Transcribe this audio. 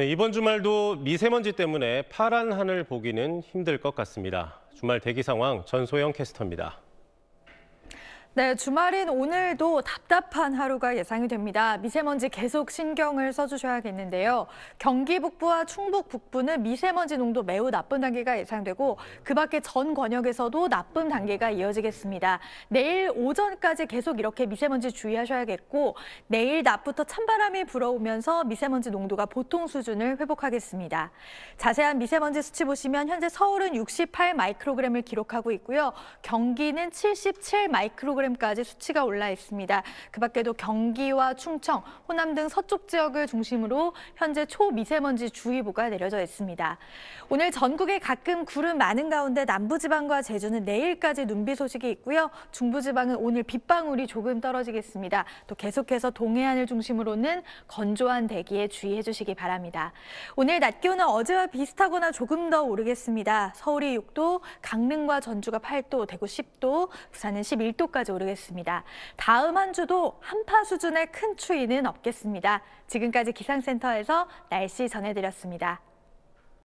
네, 이번 주말도 미세먼지 때문에 파란 하늘 보기는 힘들 것 같습니다. 주말 대기 상황 전소영 캐스터입니다. 네, 주말인 오늘도 답답한 하루가 예상이 됩니다. 미세먼지 계속 신경을 써주셔야겠는데요. 경기 북부와 충북 북부는 미세먼지 농도 매우 나쁜 단계가 예상되고 그 밖에 전 권역에서도 나쁨 단계가 이어지겠습니다. 내일 오전까지 계속 이렇게 미세먼지 주의하셔야겠고 내일 낮부터 찬바람이 불어오면서 미세먼지 농도가 보통 수준을 회복하겠습니다. 자세한 미세먼지 수치 보시면 현재 서울은 68 마이크로그램을 기록하고 있고요. 경기는 77 마이크로그램 500kg까지 수치가 올라 있습니다. 그 밖에도 경기와 충청, 호남 등 서쪽 지역을 중심으로 현재 초미세먼지 주의보가 내려져 있습니다. 오늘 전국에 가끔 구름 많은 가운데 남부지방과 제주는 내일까지 눈비 소식이 있고요. 중부지방은 오늘 빗방울이 조금 떨어지겠습니다. 또 계속해서 동해안을 중심으로는 건조한 대기에 주의해 주시기 바랍니다. 오늘 낮 기온은 어제와 비슷하거나 조금 더 오르겠습니다. 서울이 6도, 강릉과 전주가 8도, 대구 10도, 부산은 11도까지 여기까지 오르겠습니다. 다음 한 주도 한파 수준의 큰 추위는 없겠습니다. 지금까지 기상센터에서 날씨 전해드렸습니다.